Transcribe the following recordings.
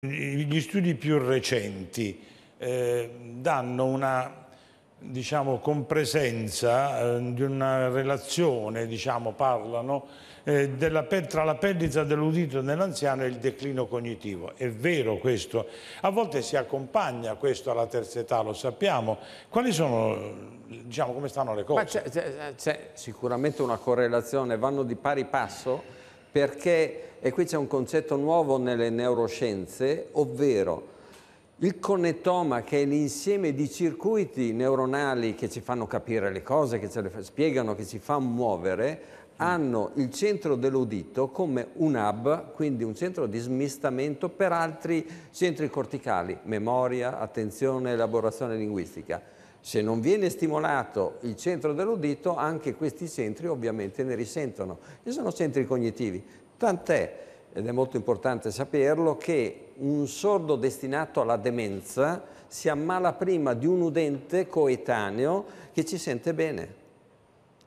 Gli studi più recenti eh, danno una diciamo, compresenza eh, di una relazione, diciamo, parlano, eh, della, tra la perdita dell'udito nell'anziano e il declino cognitivo. È vero questo. A volte si accompagna questo alla terza età, lo sappiamo. Quali sono, diciamo, come stanno le cose? c'è sicuramente una correlazione, vanno di pari passo perché, e qui c'è un concetto nuovo nelle neuroscienze, ovvero il connettoma che è l'insieme di circuiti neuronali che ci fanno capire le cose, che ce le spiegano, che ci fa muovere, mm. hanno il centro dell'udito come un hub, quindi un centro di smistamento per altri centri corticali, memoria, attenzione, elaborazione linguistica. Se non viene stimolato il centro dell'udito, anche questi centri ovviamente ne risentono e sono centri cognitivi. Tant'è, ed è molto importante saperlo, che un sordo destinato alla demenza si ammala prima di un udente coetaneo che ci sente bene.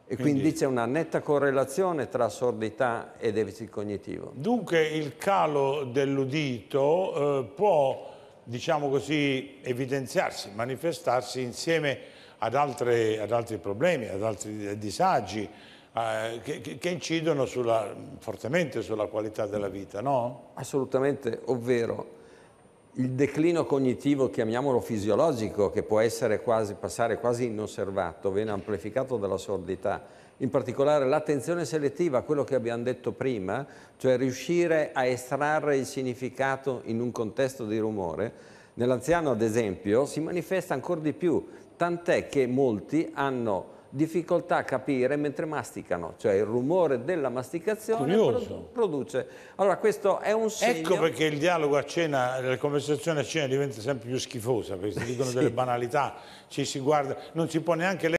E quindi, c'è una netta correlazione tra sordità e deficit cognitivo. Dunque il calo dell'udito eh, può diciamo così, evidenziarsi, manifestarsi insieme ad, altre, ad altri problemi, ad altri disagi eh, che, che, incidono sulla, fortemente sulla qualità della vita, no? Assolutamente, ovvero il declino cognitivo, chiamiamolo fisiologico, che può quasi, passare quasi inosservato, viene amplificato dalla sordità. In particolare l'attenzione selettiva, quello che abbiamo detto prima, cioè riuscire a estrarre il significato in un contesto di rumore, nell'anziano ad esempio si manifesta ancora di più, tant'è che molti hanno difficoltà a capire mentre masticano, cioè il rumore della masticazione Curioso. produce. Allora questo è un segno... Ecco perché il dialogo a cena, la conversazione a cena diventa sempre più schifosa, perché si dicono sì. delle banalità, ci si guarda, non si può neanche leggere